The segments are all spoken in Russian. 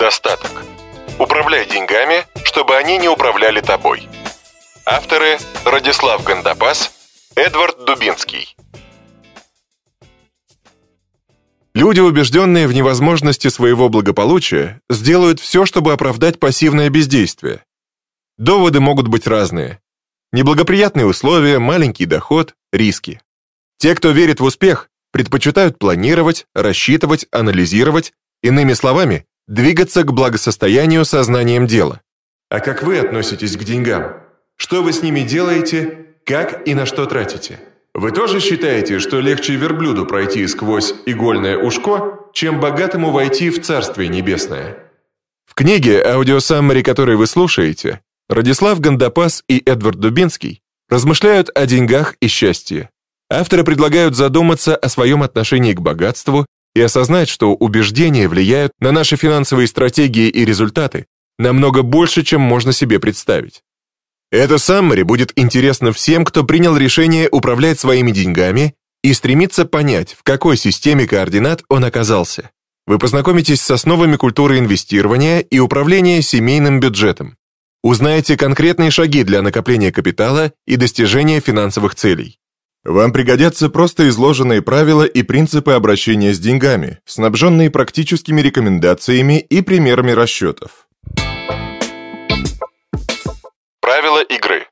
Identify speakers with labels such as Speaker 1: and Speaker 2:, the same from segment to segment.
Speaker 1: достаток. Управляй деньгами, чтобы они не управляли тобой. Авторы Радислав Гандапас, Эдвард Дубинский. Люди, убежденные в невозможности своего благополучия, сделают все, чтобы оправдать пассивное бездействие. Доводы могут быть разные. Неблагоприятные условия, маленький доход, риски. Те, кто верит в успех, предпочитают планировать, рассчитывать, анализировать, иными словами, двигаться к благосостоянию сознанием дела. А как вы относитесь к деньгам? Что вы с ними делаете, как и на что тратите? Вы тоже считаете, что легче верблюду пройти сквозь игольное ушко, чем богатому войти в Царствие Небесное? В книге, аудиосаммари которой вы слушаете, Радислав Гандапас и Эдвард Дубинский размышляют о деньгах и счастье. Авторы предлагают задуматься о своем отношении к богатству и осознать, что убеждения влияют на наши финансовые стратегии и результаты намного больше, чем можно себе представить. Это саммари будет интересно всем, кто принял решение управлять своими деньгами и стремится понять, в какой системе координат он оказался. Вы познакомитесь с основами культуры инвестирования и управления семейным бюджетом. Узнаете конкретные шаги для накопления капитала и достижения финансовых целей. Вам пригодятся просто изложенные правила и принципы обращения с деньгами, снабженные практическими рекомендациями и примерами расчетов. Правила игры.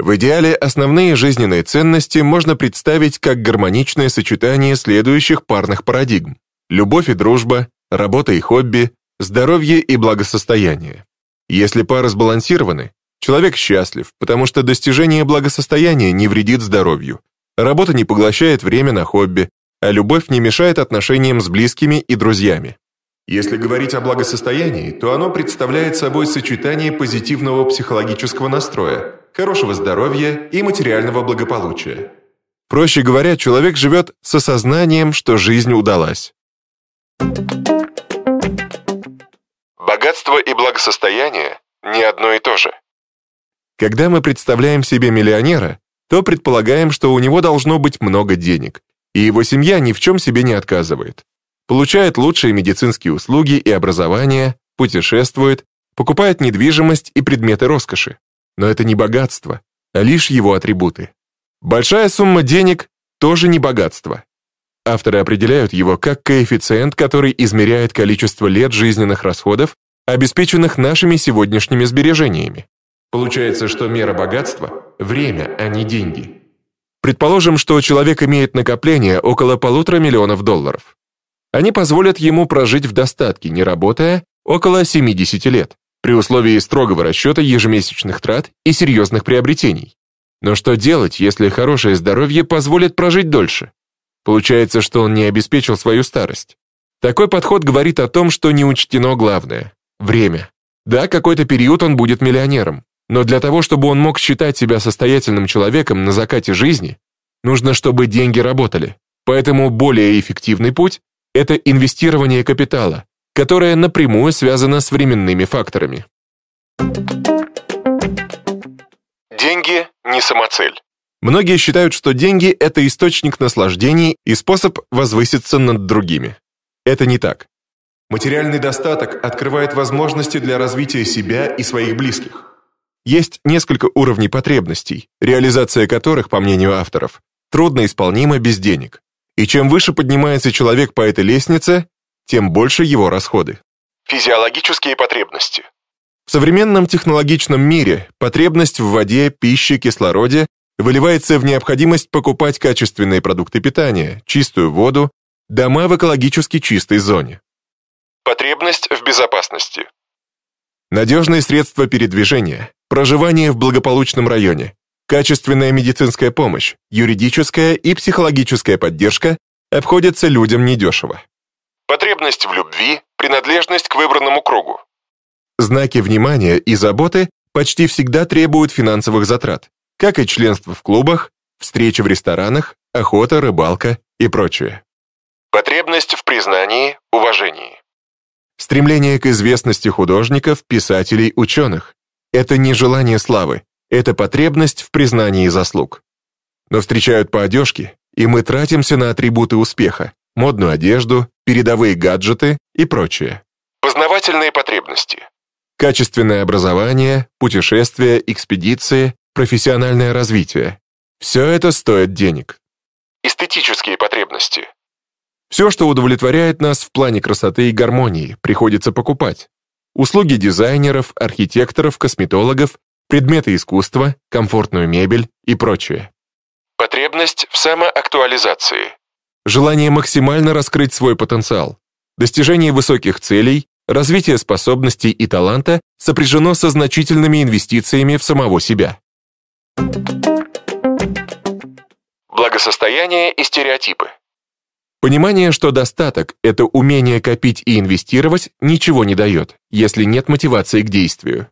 Speaker 1: В идеале основные жизненные ценности можно представить как гармоничное сочетание следующих парных парадигм. Любовь и дружба, работа и хобби, здоровье и благосостояние. Если пары сбалансированы, человек счастлив, потому что достижение благосостояния не вредит здоровью, Работа не поглощает время на хобби, а любовь не мешает отношениям с близкими и друзьями. Если говорить о благосостоянии, то оно представляет собой сочетание позитивного психологического настроя, хорошего здоровья и материального благополучия. Проще говоря, человек живет с осознанием, что жизнь удалась. Богатство и благосостояние не одно и то же. Когда мы представляем себе миллионера, то предполагаем, что у него должно быть много денег, и его семья ни в чем себе не отказывает. Получает лучшие медицинские услуги и образование, путешествует, покупает недвижимость и предметы роскоши. Но это не богатство, а лишь его атрибуты. Большая сумма денег тоже не богатство. Авторы определяют его как коэффициент, который измеряет количество лет жизненных расходов, обеспеченных нашими сегодняшними сбережениями. Получается, что мера богатства – время, а не деньги. Предположим, что человек имеет накопление около полутора миллионов долларов. Они позволят ему прожить в достатке, не работая, около 70 лет, при условии строгого расчета ежемесячных трат и серьезных приобретений. Но что делать, если хорошее здоровье позволит прожить дольше? Получается, что он не обеспечил свою старость. Такой подход говорит о том, что не учтено главное – время. Да, какой-то период он будет миллионером, но для того, чтобы он мог считать себя состоятельным человеком на закате жизни, нужно, чтобы деньги работали. Поэтому более эффективный путь – это инвестирование капитала, которое напрямую связано с временными факторами. Деньги – не самоцель. Многие считают, что деньги – это источник наслаждений и способ возвыситься над другими. Это не так. Материальный достаток открывает возможности для развития себя и своих близких. Есть несколько уровней потребностей, реализация которых, по мнению авторов, трудно исполнима без денег. И чем выше поднимается человек по этой лестнице, тем больше его расходы. Физиологические потребности. В современном технологичном мире потребность в воде, пище, кислороде выливается в необходимость покупать качественные продукты питания, чистую воду, дома в экологически чистой зоне. Потребность в безопасности. Надежные средства передвижения, Проживание в благополучном районе, качественная медицинская помощь, юридическая и психологическая поддержка обходятся людям недешево. Потребность в любви, принадлежность к выбранному кругу. Знаки внимания и заботы почти всегда требуют финансовых затрат, как и членство в клубах, встречи в ресторанах, охота, рыбалка и прочее. Потребность в признании, уважении. Стремление к известности художников, писателей, ученых, это не желание славы, это потребность в признании заслуг. Но встречают по одежке, и мы тратимся на атрибуты успеха, модную одежду, передовые гаджеты и прочее. Познавательные потребности. Качественное образование, путешествия, экспедиции, профессиональное развитие. Все это стоит денег. Эстетические потребности. Все, что удовлетворяет нас в плане красоты и гармонии, приходится покупать услуги дизайнеров, архитекторов, косметологов, предметы искусства, комфортную мебель и прочее. Потребность в самоактуализации. Желание максимально раскрыть свой потенциал. Достижение высоких целей, развитие способностей и таланта сопряжено со значительными инвестициями в самого себя. Благосостояние и стереотипы. Понимание, что достаток – это умение копить и инвестировать, ничего не дает, если нет мотивации к действию.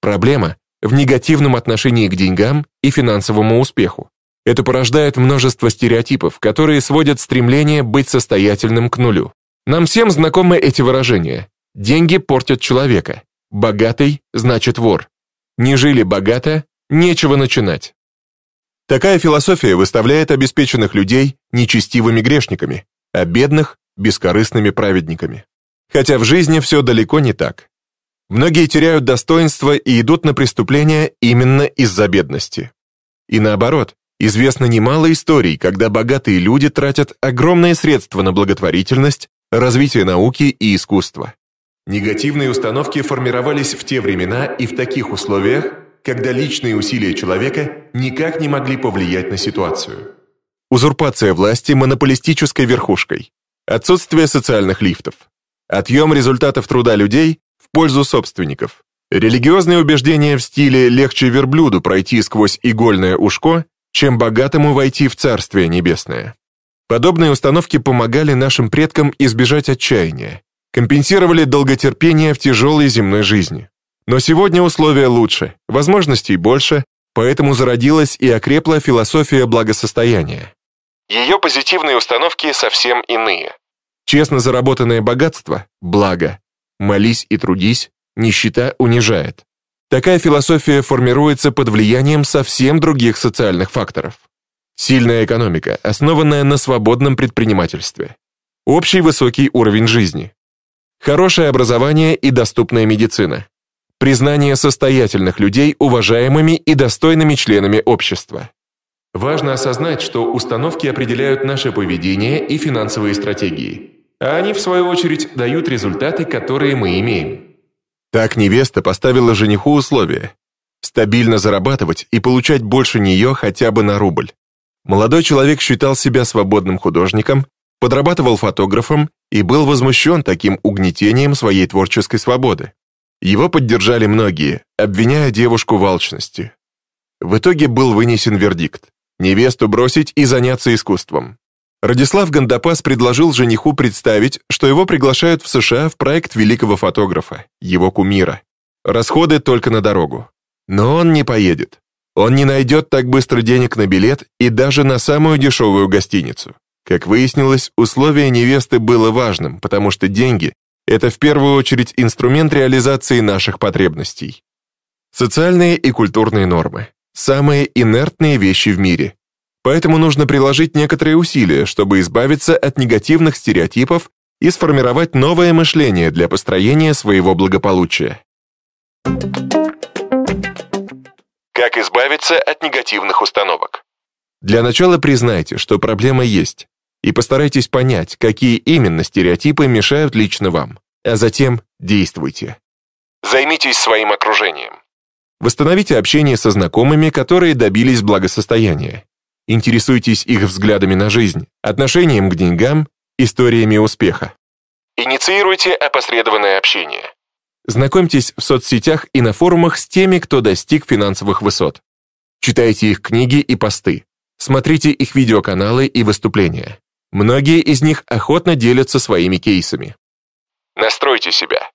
Speaker 1: Проблема в негативном отношении к деньгам и финансовому успеху. Это порождает множество стереотипов, которые сводят стремление быть состоятельным к нулю. Нам всем знакомы эти выражения. Деньги портят человека. Богатый – значит вор. Не жили богато – нечего начинать. Такая философия выставляет обеспеченных людей нечестивыми грешниками, а бедных – бескорыстными праведниками. Хотя в жизни все далеко не так. Многие теряют достоинство и идут на преступления именно из-за бедности. И наоборот, известно немало историй, когда богатые люди тратят огромные средства на благотворительность, развитие науки и искусства. Негативные установки формировались в те времена и в таких условиях, когда личные усилия человека никак не могли повлиять на ситуацию. Узурпация власти монополистической верхушкой. Отсутствие социальных лифтов. Отъем результатов труда людей в пользу собственников. Религиозные убеждения в стиле «легче верблюду пройти сквозь игольное ушко, чем богатому войти в Царствие Небесное». Подобные установки помогали нашим предкам избежать отчаяния, компенсировали долготерпение в тяжелой земной жизни. Но сегодня условия лучше, возможностей больше, поэтому зародилась и окрепла философия благосостояния. Ее позитивные установки совсем иные. Честно заработанное богатство – благо. Молись и трудись, нищета унижает. Такая философия формируется под влиянием совсем других социальных факторов. Сильная экономика, основанная на свободном предпринимательстве. Общий высокий уровень жизни. Хорошее образование и доступная медицина признание состоятельных людей уважаемыми и достойными членами общества. Важно осознать, что установки определяют наше поведение и финансовые стратегии, а они, в свою очередь, дают результаты, которые мы имеем. Так невеста поставила жениху условие – стабильно зарабатывать и получать больше нее хотя бы на рубль. Молодой человек считал себя свободным художником, подрабатывал фотографом и был возмущен таким угнетением своей творческой свободы. Его поддержали многие, обвиняя девушку в алчности. В итоге был вынесен вердикт – невесту бросить и заняться искусством. Радислав Гандапас предложил жениху представить, что его приглашают в США в проект великого фотографа, его кумира. Расходы только на дорогу. Но он не поедет. Он не найдет так быстро денег на билет и даже на самую дешевую гостиницу. Как выяснилось, условие невесты было важным, потому что деньги это в первую очередь инструмент реализации наших потребностей. Социальные и культурные нормы – самые инертные вещи в мире. Поэтому нужно приложить некоторые усилия, чтобы избавиться от негативных стереотипов и сформировать новое мышление для построения своего благополучия. Как избавиться от негативных установок? Для начала признайте, что проблема есть, и постарайтесь понять, какие именно стереотипы мешают лично вам, а затем действуйте. Займитесь своим окружением. Восстановите общение со знакомыми, которые добились благосостояния. Интересуйтесь их взглядами на жизнь, отношением к деньгам, историями успеха. Инициируйте опосредованное общение. Знакомьтесь в соцсетях и на форумах с теми, кто достиг финансовых высот. Читайте их книги и посты. Смотрите их видеоканалы и выступления. Многие из них охотно делятся своими кейсами. Настройте себя.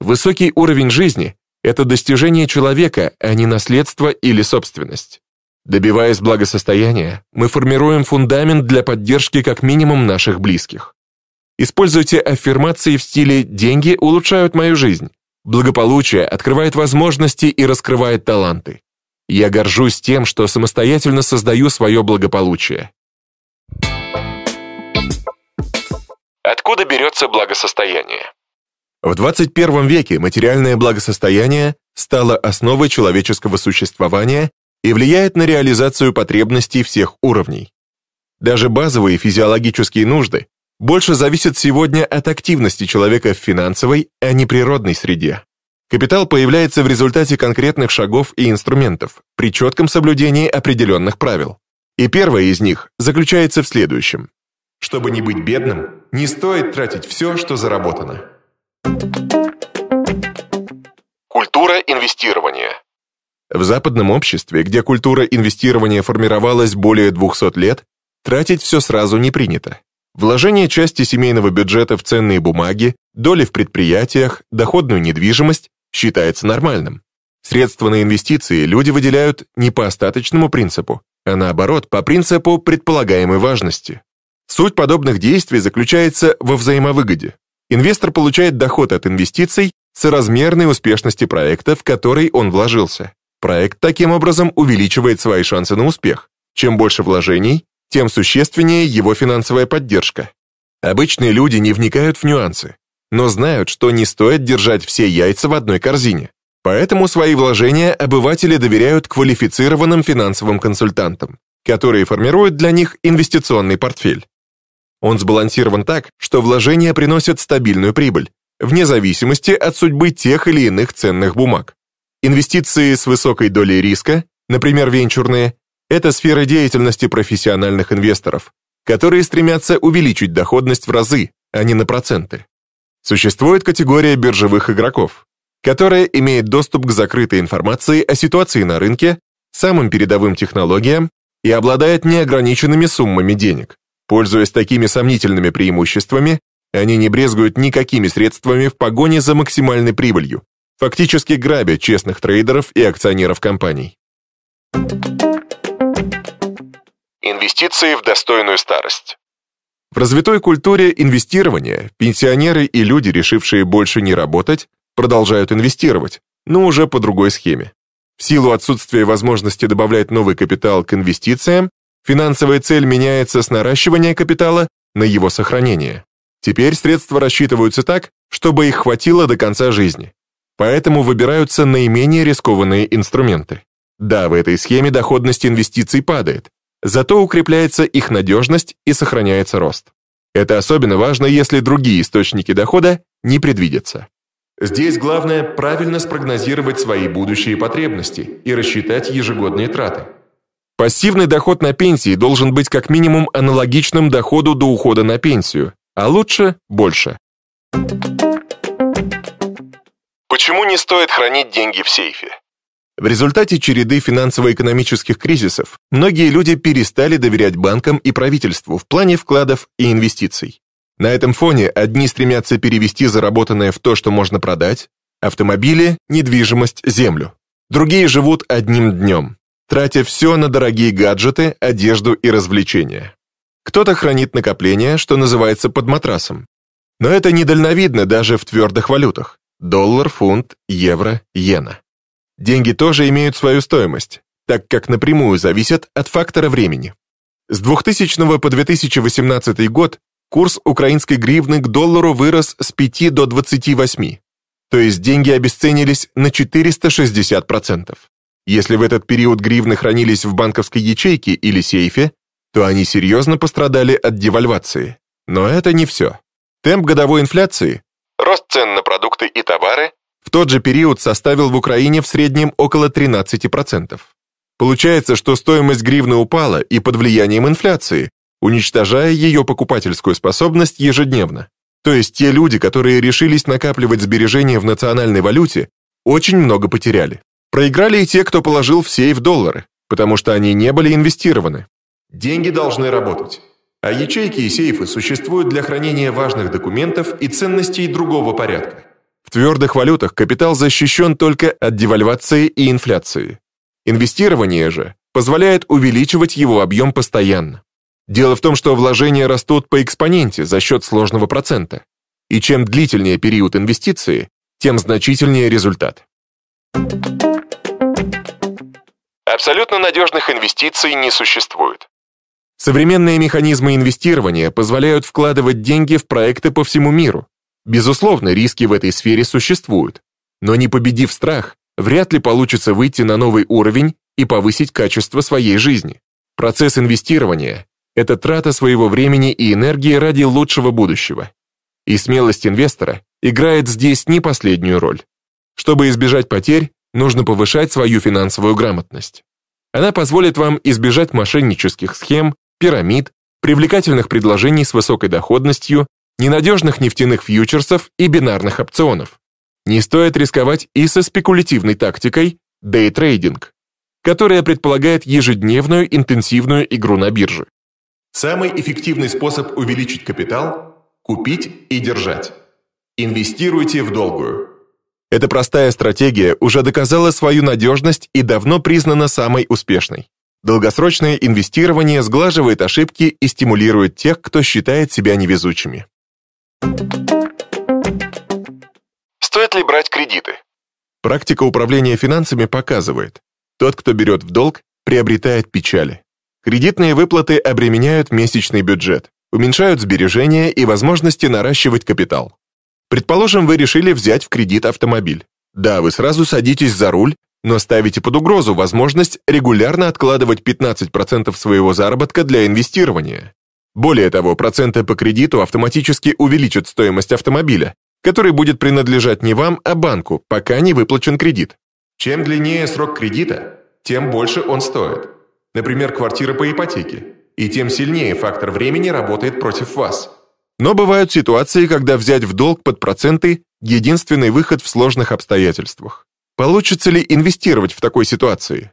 Speaker 1: Высокий уровень жизни – это достижение человека, а не наследство или собственность. Добиваясь благосостояния, мы формируем фундамент для поддержки как минимум наших близких. Используйте аффирмации в стиле «деньги улучшают мою жизнь», «благополучие открывает возможности и раскрывает таланты», «я горжусь тем, что самостоятельно создаю свое благополучие», Откуда берется благосостояние? В 21 веке материальное благосостояние стало основой человеческого существования и влияет на реализацию потребностей всех уровней. Даже базовые физиологические нужды больше зависят сегодня от активности человека в финансовой, а не природной среде. Капитал появляется в результате конкретных шагов и инструментов при четком соблюдении определенных правил. И первое из них заключается в следующем. Чтобы не быть бедным, не стоит тратить все, что заработано. Культура инвестирования. В западном обществе, где культура инвестирования формировалась более 200 лет, тратить все сразу не принято. Вложение части семейного бюджета в ценные бумаги, доли в предприятиях, доходную недвижимость считается нормальным. Средства на инвестиции люди выделяют не по остаточному принципу, а наоборот, по принципу предполагаемой важности. Суть подобных действий заключается во взаимовыгоде. Инвестор получает доход от инвестиций соразмерной успешности проекта, в который он вложился. Проект таким образом увеличивает свои шансы на успех. Чем больше вложений, тем существеннее его финансовая поддержка. Обычные люди не вникают в нюансы, но знают, что не стоит держать все яйца в одной корзине. Поэтому свои вложения обыватели доверяют квалифицированным финансовым консультантам, которые формируют для них инвестиционный портфель. Он сбалансирован так, что вложения приносят стабильную прибыль, вне зависимости от судьбы тех или иных ценных бумаг. Инвестиции с высокой долей риска, например, венчурные, это сфера деятельности профессиональных инвесторов, которые стремятся увеличить доходность в разы, а не на проценты. Существует категория биржевых игроков, которая имеет доступ к закрытой информации о ситуации на рынке, самым передовым технологиям и обладает неограниченными суммами денег. Пользуясь такими сомнительными преимуществами, они не брезгуют никакими средствами в погоне за максимальной прибылью, фактически грабя честных трейдеров и акционеров компаний. Инвестиции в достойную старость. В развитой культуре инвестирования пенсионеры и люди, решившие больше не работать, продолжают инвестировать, но уже по другой схеме. В силу отсутствия возможности добавлять новый капитал к инвестициям, Финансовая цель меняется с наращивания капитала на его сохранение. Теперь средства рассчитываются так, чтобы их хватило до конца жизни. Поэтому выбираются наименее рискованные инструменты. Да, в этой схеме доходность инвестиций падает, зато укрепляется их надежность и сохраняется рост. Это особенно важно, если другие источники дохода не предвидятся. Здесь главное правильно спрогнозировать свои будущие потребности и рассчитать ежегодные траты. Пассивный доход на пенсии должен быть как минимум аналогичным доходу до ухода на пенсию, а лучше больше. Почему не стоит хранить деньги в сейфе? В результате череды финансово-экономических кризисов многие люди перестали доверять банкам и правительству в плане вкладов и инвестиций. На этом фоне одни стремятся перевести заработанное в то, что можно продать, автомобили, недвижимость, землю. Другие живут одним днем, тратя все на дорогие гаджеты, одежду и развлечения. Кто-то хранит накопление, что называется под матрасом. Но это недальновидно даже в твердых валютах. Доллар, фунт, евро, иена. Деньги тоже имеют свою стоимость, так как напрямую зависят от фактора времени. С 2000 по 2018 год курс украинской гривны к доллару вырос с 5 до 28, то есть деньги обесценились на 460%. Если в этот период гривны хранились в банковской ячейке или сейфе, то они серьезно пострадали от девальвации. Но это не все. Темп годовой инфляции, рост цен на продукты и товары, в тот же период составил в Украине в среднем около 13%. Получается, что стоимость гривны упала и под влиянием инфляции, уничтожая ее покупательскую способность ежедневно. То есть те люди, которые решились накапливать сбережения в национальной валюте, очень много потеряли. Проиграли и те, кто положил в сейф доллары, потому что они не были инвестированы. Деньги должны работать. А ячейки и сейфы существуют для хранения важных документов и ценностей другого порядка. В твердых валютах капитал защищен только от девальвации и инфляции. Инвестирование же позволяет увеличивать его объем постоянно. Дело в том, что вложения растут по экспоненте за счет сложного процента. И чем длительнее период инвестиции, тем значительнее результат. Thank you. Абсолютно надежных инвестиций не существует. Современные механизмы инвестирования позволяют вкладывать деньги в проекты по всему миру. Безусловно, риски в этой сфере существуют. Но не победив страх, вряд ли получится выйти на новый уровень и повысить качество своей жизни. Процесс инвестирования – это трата своего времени и энергии ради лучшего будущего. И смелость инвестора играет здесь не последнюю роль. Чтобы избежать потерь, нужно повышать свою финансовую грамотность. Она позволит вам избежать мошеннических схем, пирамид, привлекательных предложений с высокой доходностью, ненадежных нефтяных фьючерсов и бинарных опционов. Не стоит рисковать и со спекулятивной тактикой дейтрейдинг, которая предполагает ежедневную интенсивную игру на бирже. Самый эффективный способ увеличить капитал – купить и держать. Инвестируйте в долгую. Эта простая стратегия уже доказала свою надежность и давно признана самой успешной. Долгосрочное инвестирование сглаживает ошибки и стимулирует тех, кто считает себя невезучими. Стоит ли брать кредиты? Практика управления финансами показывает, тот, кто берет в долг, приобретает печали. Кредитные выплаты обременяют месячный бюджет, уменьшают сбережения и возможности наращивать капитал. Предположим, вы решили взять в кредит автомобиль. Да, вы сразу садитесь за руль, но ставите под угрозу возможность регулярно откладывать 15% своего заработка для инвестирования. Более того, проценты по кредиту автоматически увеличат стоимость автомобиля, который будет принадлежать не вам, а банку, пока не выплачен кредит. Чем длиннее срок кредита, тем больше он стоит. Например, квартира по ипотеке. И тем сильнее фактор времени работает против вас – но бывают ситуации, когда взять в долг под проценты – единственный выход в сложных обстоятельствах. Получится ли инвестировать в такой ситуации?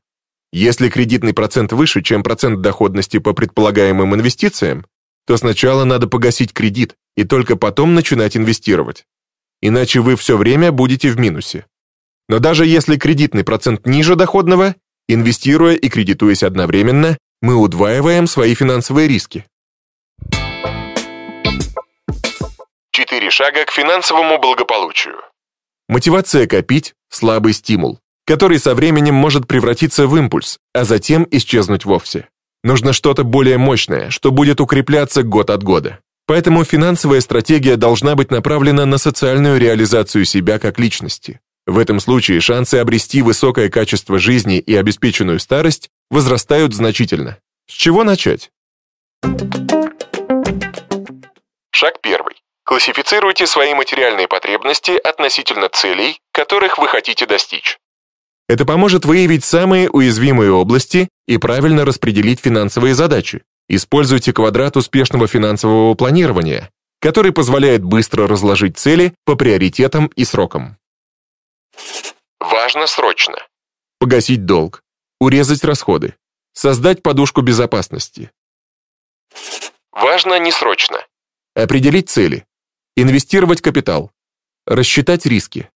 Speaker 1: Если кредитный процент выше, чем процент доходности по предполагаемым инвестициям, то сначала надо погасить кредит и только потом начинать инвестировать. Иначе вы все время будете в минусе. Но даже если кредитный процент ниже доходного, инвестируя и кредитуясь одновременно, мы удваиваем свои финансовые риски. Четыре шага к финансовому благополучию. Мотивация копить – слабый стимул, который со временем может превратиться в импульс, а затем исчезнуть вовсе. Нужно что-то более мощное, что будет укрепляться год от года. Поэтому финансовая стратегия должна быть направлена на социальную реализацию себя как личности. В этом случае шансы обрести высокое качество жизни и обеспеченную старость возрастают значительно. С чего начать? Шаг первый. Классифицируйте свои материальные потребности относительно целей, которых вы хотите достичь. Это поможет выявить самые уязвимые области и правильно распределить финансовые задачи. Используйте квадрат успешного финансового планирования, который позволяет быстро разложить цели по приоритетам и срокам. Важно срочно. Погасить долг, урезать расходы, создать подушку безопасности. Важно не срочно. Определить цели, Инвестировать капитал. Рассчитать риски.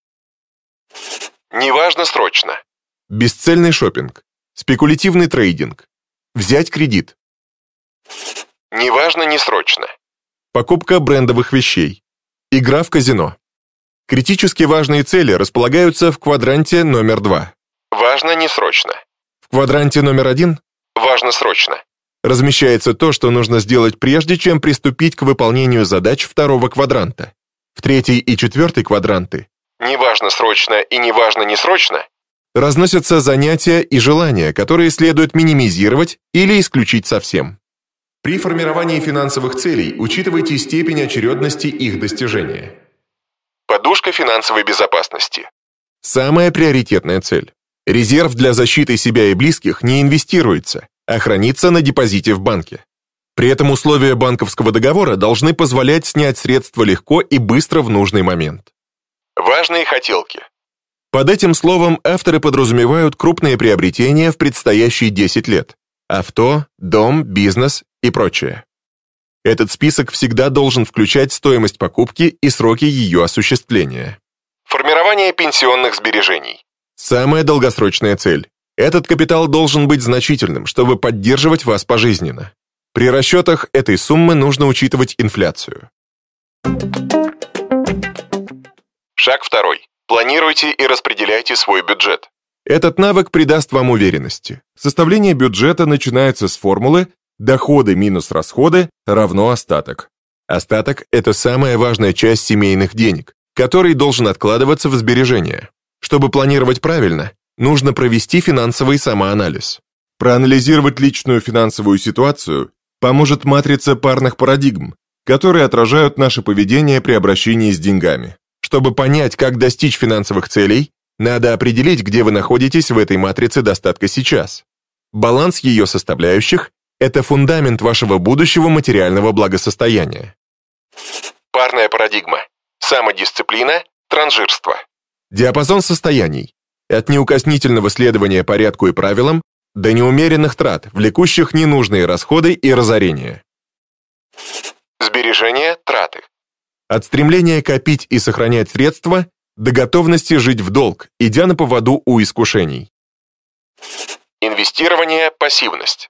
Speaker 1: Неважно срочно. Бесцельный шопинг. Спекулятивный трейдинг. Взять кредит. Неважно несрочно. Покупка брендовых вещей. Игра в казино. Критически важные цели располагаются в квадранте номер два. Важно несрочно. В квадранте номер один важно срочно размещается то, что нужно сделать прежде, чем приступить к выполнению задач второго квадранта. В третий и четвертый квадранты «неважно срочно» и «неважно несрочно» разносятся занятия и желания, которые следует минимизировать или исключить совсем. При формировании финансовых целей учитывайте степень очередности их достижения. Подушка финансовой безопасности. Самая приоритетная цель. Резерв для защиты себя и близких не инвестируется, а хранится на депозите в банке. При этом условия банковского договора должны позволять снять средства легко и быстро в нужный момент. Важные хотелки. Под этим словом авторы подразумевают крупные приобретения в предстоящие 10 лет. Авто, дом, бизнес и прочее. Этот список всегда должен включать стоимость покупки и сроки ее осуществления. Формирование пенсионных сбережений. Самая долгосрочная цель. Этот капитал должен быть значительным, чтобы поддерживать вас пожизненно. При расчетах этой суммы нужно учитывать инфляцию. Шаг второй. Планируйте и распределяйте свой бюджет. Этот навык придаст вам уверенности. Составление бюджета начинается с формулы «доходы минус расходы равно остаток». Остаток – это самая важная часть семейных денег, который должен откладываться в сбережения. Чтобы планировать правильно, нужно провести финансовый самоанализ. Проанализировать личную финансовую ситуацию поможет матрица парных парадигм, которые отражают наше поведение при обращении с деньгами. Чтобы понять, как достичь финансовых целей, надо определить, где вы находитесь в этой матрице достатка сейчас. Баланс ее составляющих – это фундамент вашего будущего материального благосостояния. Парная парадигма. Самодисциплина, транжирство. Диапазон состояний. От неукоснительного следования порядку и правилам до неумеренных трат, влекущих ненужные расходы и разорения. Сбережение траты. От стремления копить и сохранять средства до готовности жить в долг, идя на поводу у искушений. Инвестирование, пассивность.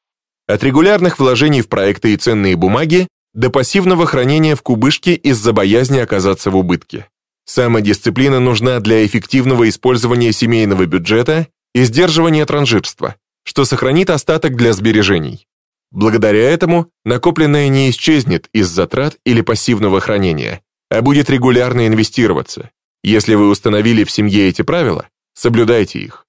Speaker 1: От регулярных вложений в проекты и ценные бумаги до пассивного хранения в кубышке из-за боязни оказаться в убытке. Самодисциплина нужна для эффективного использования семейного бюджета и сдерживания транжирства, что сохранит остаток для сбережений. Благодаря этому накопленное не исчезнет из затрат или пассивного хранения, а будет регулярно инвестироваться. Если вы установили в семье эти правила, соблюдайте их.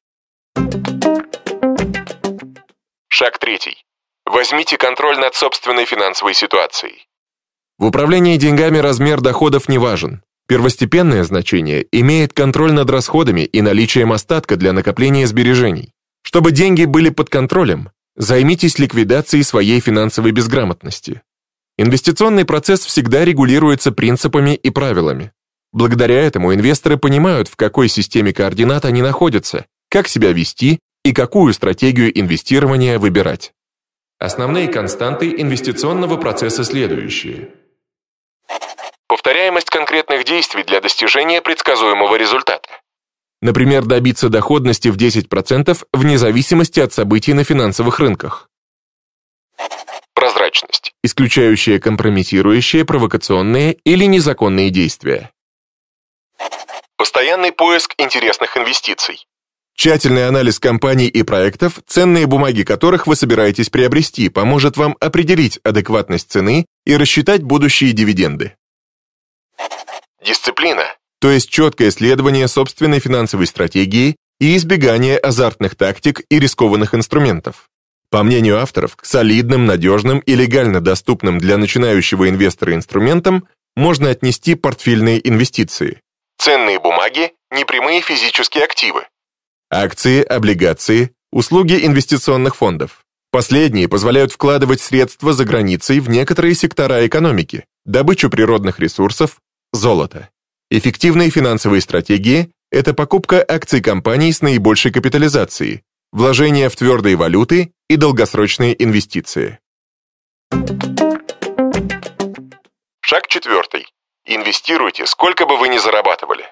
Speaker 1: Шаг третий. Возьмите контроль над собственной финансовой ситуацией. В управлении деньгами размер доходов не важен. Первостепенное значение имеет контроль над расходами и наличием остатка для накопления сбережений. Чтобы деньги были под контролем, займитесь ликвидацией своей финансовой безграмотности. Инвестиционный процесс всегда регулируется принципами и правилами. Благодаря этому инвесторы понимают, в какой системе координат они находятся, как себя вести и какую стратегию инвестирования выбирать. Основные константы инвестиционного процесса следующие повторяемость конкретных действий для достижения предсказуемого результата. Например, добиться доходности в 10% вне зависимости от событий на финансовых рынках. Прозрачность, исключающая компрометирующие, провокационные или незаконные действия. Постоянный поиск интересных инвестиций. Тщательный анализ компаний и проектов, ценные бумаги которых вы собираетесь приобрести, поможет вам определить адекватность цены и рассчитать будущие дивиденды. Дисциплина. То есть четкое следование собственной финансовой стратегии и избегание азартных тактик и рискованных инструментов. По мнению авторов, к солидным, надежным и легально доступным для начинающего инвестора инструментам можно отнести портфельные инвестиции. Ценные бумаги, непрямые физические активы. Акции, облигации, услуги инвестиционных фондов. Последние позволяют вкладывать средства за границей в некоторые сектора экономики, добычу природных ресурсов, Золото. Эффективные финансовые стратегии – это покупка акций компаний с наибольшей капитализацией, вложения в твердые валюты и долгосрочные инвестиции. Шаг четвертый. Инвестируйте, сколько бы вы ни зарабатывали.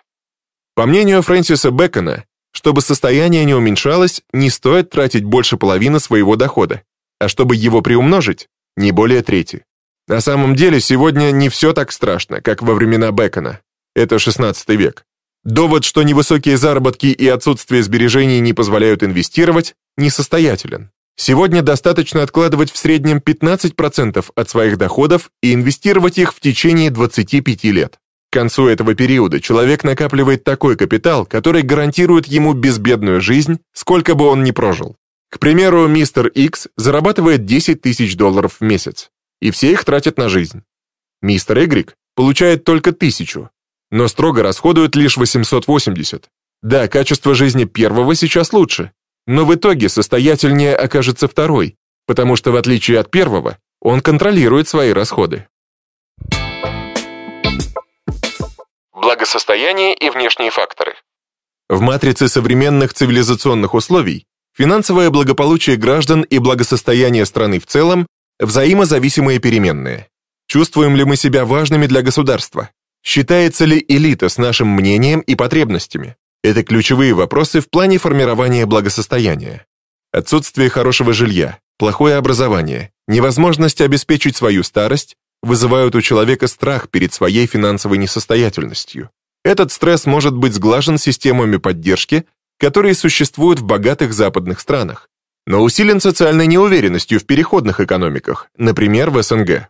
Speaker 1: По мнению Фрэнсиса Бекона, чтобы состояние не уменьшалось, не стоит тратить больше половины своего дохода, а чтобы его приумножить, не более трети. На самом деле, сегодня не все так страшно, как во времена Бекона. Это 16 век. Довод, что невысокие заработки и отсутствие сбережений не позволяют инвестировать, несостоятелен. Сегодня достаточно откладывать в среднем 15% от своих доходов и инвестировать их в течение 25 лет. К концу этого периода человек накапливает такой капитал, который гарантирует ему безбедную жизнь, сколько бы он ни прожил. К примеру, мистер Икс зарабатывает 10 тысяч долларов в месяц и все их тратят на жизнь. Мистер Игрик получает только тысячу, но строго расходует лишь 880. Да, качество жизни первого сейчас лучше, но в итоге состоятельнее окажется второй, потому что в отличие от первого, он контролирует свои расходы. Благосостояние и внешние факторы. В матрице современных цивилизационных условий финансовое благополучие граждан и благосостояние страны в целом Взаимозависимые переменные. Чувствуем ли мы себя важными для государства? Считается ли элита с нашим мнением и потребностями? Это ключевые вопросы в плане формирования благосостояния. Отсутствие хорошего жилья, плохое образование, невозможность обеспечить свою старость вызывают у человека страх перед своей финансовой несостоятельностью. Этот стресс может быть сглажен системами поддержки, которые существуют в богатых западных странах, но усилен социальной неуверенностью в переходных экономиках, например, в СНГ.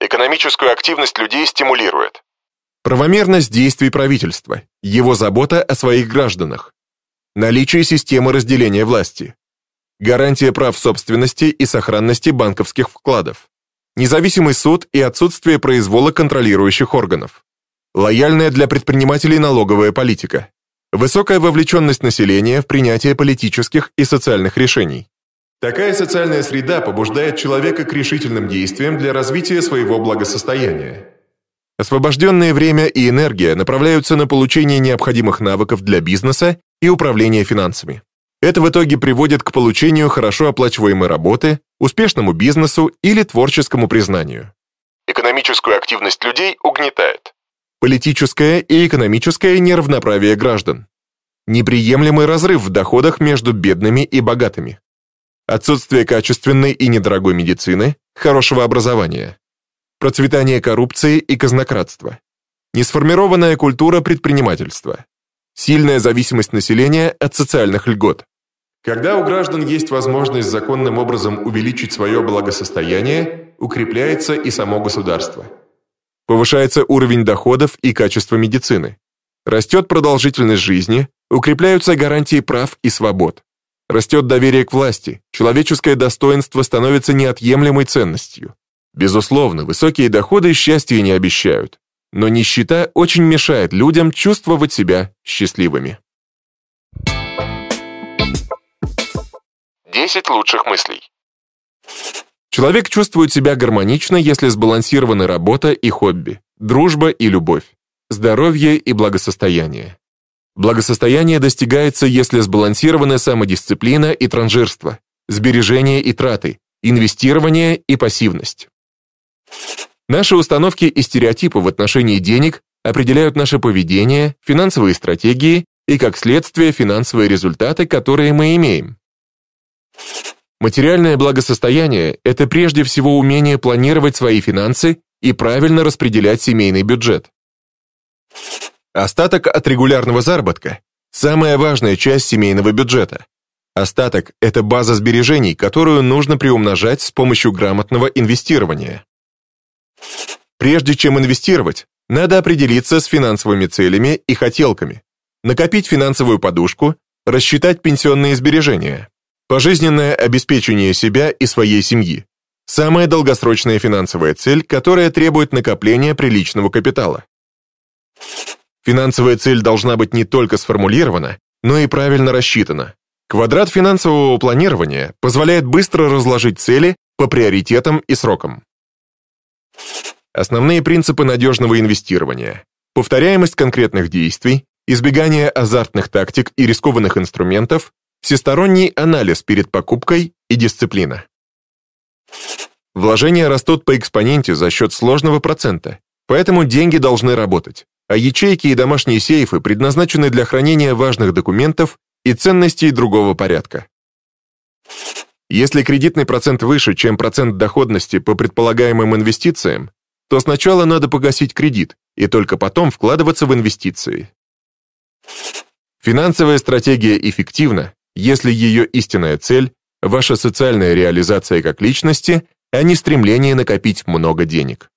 Speaker 1: Экономическую активность людей стимулирует. Правомерность действий правительства, его забота о своих гражданах. Наличие системы разделения власти. Гарантия прав собственности и сохранности банковских вкладов. Независимый суд и отсутствие произвола контролирующих органов. Лояльная для предпринимателей налоговая политика. Высокая вовлеченность населения в принятие политических и социальных решений. Такая социальная среда побуждает человека к решительным действиям для развития своего благосостояния. Освобожденное время и энергия направляются на получение необходимых навыков для бизнеса и управления финансами. Это в итоге приводит к получению хорошо оплачиваемой работы, успешному бизнесу или творческому признанию. Экономическую активность людей угнетает политическое и экономическое неравноправие граждан, неприемлемый разрыв в доходах между бедными и богатыми, отсутствие качественной и недорогой медицины, хорошего образования, процветание коррупции и казнократства, несформированная культура предпринимательства, сильная зависимость населения от социальных льгот. Когда у граждан есть возможность законным образом увеличить свое благосостояние, укрепляется и само государство – Повышается уровень доходов и качество медицины. Растет продолжительность жизни, укрепляются гарантии прав и свобод. Растет доверие к власти, человеческое достоинство становится неотъемлемой ценностью. Безусловно, высокие доходы счастья не обещают, но нищета очень мешает людям чувствовать себя счастливыми. 10 лучших мыслей. Человек чувствует себя гармонично, если сбалансированы работа и хобби, дружба и любовь, здоровье и благосостояние. Благосостояние достигается, если сбалансированы самодисциплина и транжирство, сбережения и траты, инвестирование и пассивность. Наши установки и стереотипы в отношении денег определяют наше поведение, финансовые стратегии и, как следствие, финансовые результаты, которые мы имеем. Материальное благосостояние – это прежде всего умение планировать свои финансы и правильно распределять семейный бюджет. Остаток от регулярного заработка – самая важная часть семейного бюджета. Остаток – это база сбережений, которую нужно приумножать с помощью грамотного инвестирования. Прежде чем инвестировать, надо определиться с финансовыми целями и хотелками, накопить финансовую подушку, рассчитать пенсионные сбережения пожизненное обеспечение себя и своей семьи. Самая долгосрочная финансовая цель, которая требует накопления приличного капитала. Финансовая цель должна быть не только сформулирована, но и правильно рассчитана. Квадрат финансового планирования позволяет быстро разложить цели по приоритетам и срокам. Основные принципы надежного инвестирования. Повторяемость конкретных действий, избегание азартных тактик и рискованных инструментов, всесторонний анализ перед покупкой и дисциплина. Вложения растут по экспоненте за счет сложного процента, поэтому деньги должны работать, а ячейки и домашние сейфы предназначены для хранения важных документов и ценностей другого порядка. Если кредитный процент выше, чем процент доходности по предполагаемым инвестициям, то сначала надо погасить кредит и только потом вкладываться в инвестиции. Финансовая стратегия эффективна, если ее истинная цель – ваша социальная реализация как личности, а не стремление накопить много денег.